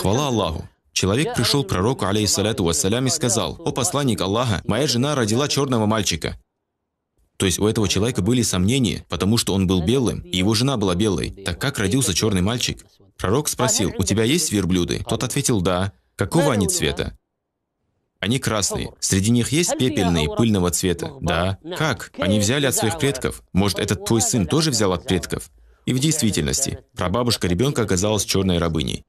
Хвала Аллаху! Человек пришел к пророку, алейхиссалату вассалям, и сказал, «О посланник Аллаха, моя жена родила черного мальчика». То есть у этого человека были сомнения, потому что он был белым, и его жена была белой. Так как родился черный мальчик? Пророк спросил, «У тебя есть верблюды?» Тот ответил, «Да». Какого они цвета? Они красные. Среди них есть пепельные, пыльного цвета. Да. Как? Они взяли от своих предков. Может, этот твой сын тоже взял от предков? И в действительности, прабабушка ребенка оказалась черной рабыней.